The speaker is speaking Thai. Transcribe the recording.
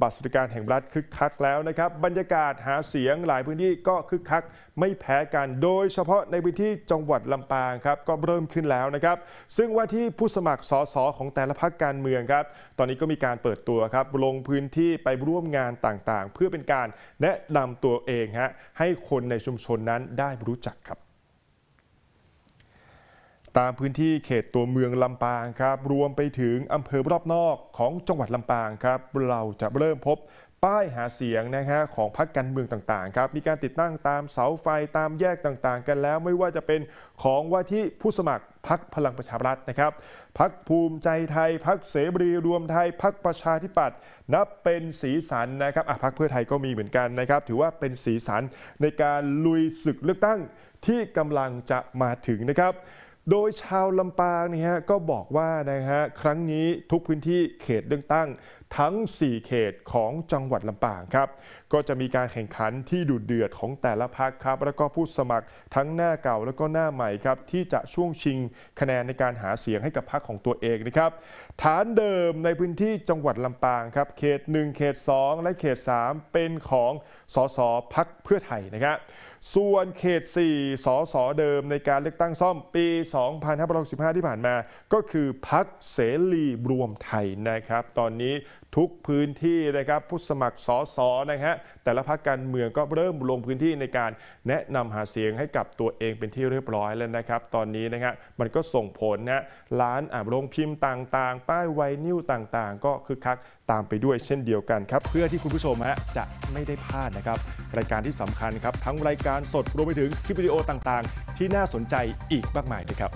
บัตรสวัสดิการแห่งรัฐคึกคักแล้วนะครับ บรรยากาศหาเสียงหลายพื้นที่ก็คึกคักไม่แพ้กันโดยเฉพาะในพื้นที่จังหวัดลำปางครับก็เริ่มขึ้นแล้วนะครับซึ่งว่าที่ผู้สมัครสสของแต่ละพรรคการเมืองครับตอนนี้ก็มีการเปิดตัวครับลงพื้นที่ไปร่วมงานต่างๆ เพื่อเป็นการแนะนำตัวเองฮะให้คนในชุมชนนั้นได้รู้จักครับตามพื้นที่เขตตัวเมืองลำปางครับรวมไปถึงอำเภอรอบนอกของจังหวัดลำปางครับเราจะเริ่มพบป้ายหาเสียงนะฮะของพรรคการเมืองต่างๆครับมีการติดตั้งตามเสาไฟตามแยกต่างๆ กันแล้วไม่ว่าจะเป็นของว่าที่ผู้สมัครพรรคพลังประชารัฐนะครับพรรคภูมิใจไทยพรรคเสรีรวมไทยพรรคประชาธิปัตย์นับเป็นสีสันนะครับอ่พรรคเพื่อไทยก็มีเหมือนกันนะครับถือว่าเป็นสีสันในการลุยศึกเลือกตั้งที่กำลังจะมาถึงนะครับโดยชาวลำปางนะฮะก็บอกว่านะฮะครั้งนี้ทุกพื้นที่เขตเลือกตั้งทั้ง 4 เขตของจังหวัดลำปางครับ ก็จะมีการแข่งขันที่ดุเดือดของแต่ละพักครับ แล้วก็ผู้สมัครทั้งหน้าเก่าแล้วก็หน้าใหม่ครับ ที่จะช่วงชิงคะแนนในการหาเสียงให้กับพักของตัวเองนะครับ ฐานเดิมในพื้นที่จังหวัดลำปางครับ เขต 1 เขต 2 และเขต 3 เป็นของสสพักเพื่อไทยนะครับส่วนเขต 4สอสอเดิมในการเลือกตั้งซ่อมปี 2565ที่ผ่านมาก็คือพักเสรีรวมไทยนะครับ ตอนนี้ทุกพื้นที่นะครับผู้สมัครสอสอนะฮะแต่ละพักการเมืองก็เริ่มลงพื้นที่ในการแนะนำหาเสียงให้กับตัวเองเป็นที่เรียบร้อยแล้วนะครับ ตอนนี้นะฮะมันก็ส่งผลนะร้านอ่านโรงพิมพ์ต่างๆ ป้ายไวนิวต่างๆ ก็คึกคักตามไปด้วยเช่นเดียวกันครับเพื่อที่คุณผู้ชมฮะจะไม่ได้พลาดนะครับ รายการที่สำาคัญครับทั้งรายการการสดรวมไปถึงคลิปวิดีโอต่างๆ ที่น่าสนใจอีกมากมายเลยครับ